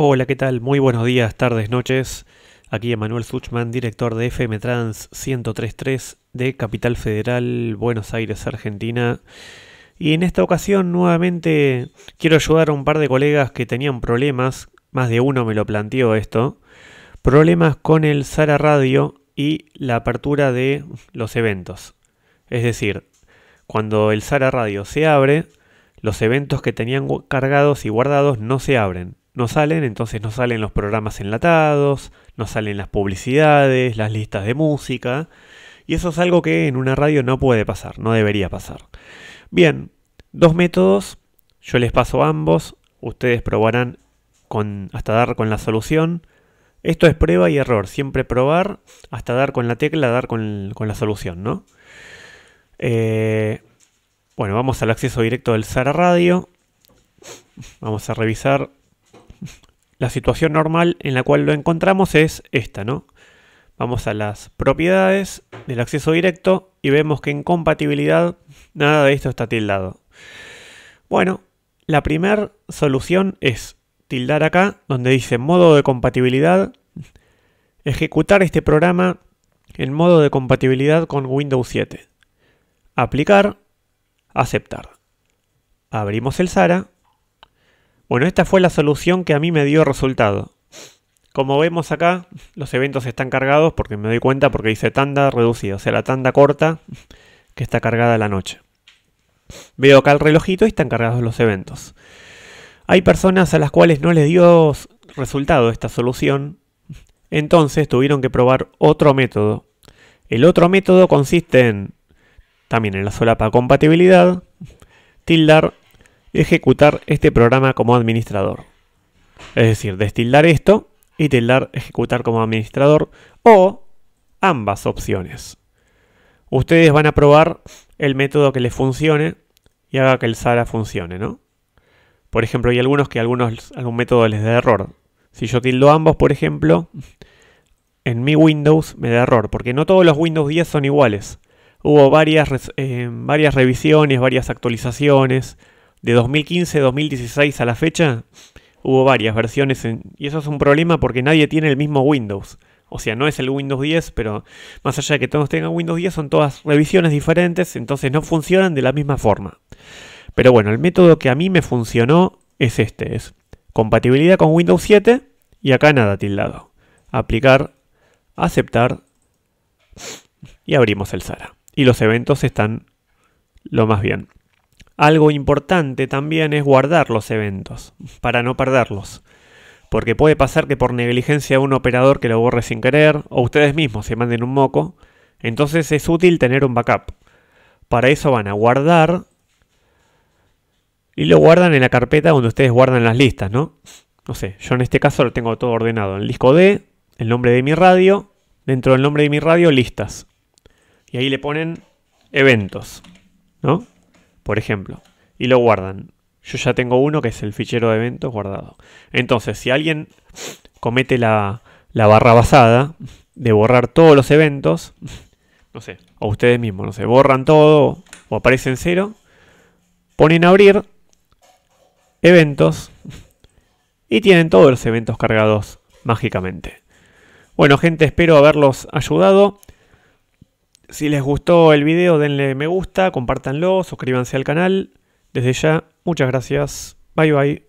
Hola, ¿qué tal? Muy buenos días, tardes, noches. Aquí Emanuel Suchman, director de FM Trans 1033 de Capital Federal, Buenos Aires, Argentina. Y en esta ocasión nuevamente quiero ayudar a un par de colegas que tenían problemas, más de uno me lo planteó esto, problemas con el Sara Radio y la apertura de los eventos. Es decir, cuando el Sara Radio se abre, los eventos que tenían cargados y guardados no se abren no salen, entonces no salen los programas enlatados, no salen las publicidades, las listas de música, y eso es algo que en una radio no puede pasar, no debería pasar. Bien, dos métodos, yo les paso ambos, ustedes probarán con, hasta dar con la solución. Esto es prueba y error, siempre probar hasta dar con la tecla, dar con, la solución, ¿no? Eh, bueno, vamos al acceso directo del Sara Radio. Vamos a revisar la situación normal en la cual lo encontramos es esta, ¿no? Vamos a las propiedades del acceso directo y vemos que en compatibilidad nada de esto está tildado. Bueno, la primera solución es tildar acá donde dice modo de compatibilidad, ejecutar este programa en modo de compatibilidad con Windows 7. Aplicar, aceptar. Abrimos el SARA bueno, esta fue la solución que a mí me dio resultado. Como vemos acá, los eventos están cargados porque me doy cuenta porque dice tanda reducida, o sea, la tanda corta que está cargada la noche. Veo acá el relojito y están cargados los eventos. Hay personas a las cuales no les dio resultado esta solución, entonces tuvieron que probar otro método. El otro método consiste en, también en la solapa compatibilidad, tildar ejecutar este programa como administrador. Es decir, destildar esto y tildar ejecutar como administrador o ambas opciones. Ustedes van a probar el método que les funcione y haga que el SARA funcione, ¿no? Por ejemplo, hay algunos que algunos, algún método les da error. Si yo tildo ambos, por ejemplo, en mi Windows me da error, porque no todos los Windows 10 son iguales. Hubo varias, eh, varias revisiones, varias actualizaciones, de 2015-2016 a la fecha hubo varias versiones y eso es un problema porque nadie tiene el mismo Windows. O sea, no es el Windows 10, pero más allá de que todos tengan Windows 10, son todas revisiones diferentes, entonces no funcionan de la misma forma. Pero bueno, el método que a mí me funcionó es este, es compatibilidad con Windows 7 y acá nada tildado. Aplicar, aceptar y abrimos el SARA. Y los eventos están lo más bien. Algo importante también es guardar los eventos, para no perderlos. Porque puede pasar que por negligencia un operador que lo borre sin querer, o ustedes mismos se manden un moco, entonces es útil tener un backup. Para eso van a guardar y lo guardan en la carpeta donde ustedes guardan las listas, ¿no? No sé, yo en este caso lo tengo todo ordenado. En el disco D, el nombre de mi radio, dentro del nombre de mi radio, listas. Y ahí le ponen eventos, ¿no? por ejemplo, y lo guardan. Yo ya tengo uno que es el fichero de eventos guardado. Entonces, si alguien comete la, barra basada de borrar todos los eventos, no sé, o ustedes mismos, no sé, borran todo o aparecen cero, ponen a abrir eventos y tienen todos los eventos cargados mágicamente. Bueno, gente, espero haberlos ayudado. Si les gustó el video, denle me gusta, compártanlo, suscríbanse al canal. Desde ya, muchas gracias. Bye bye.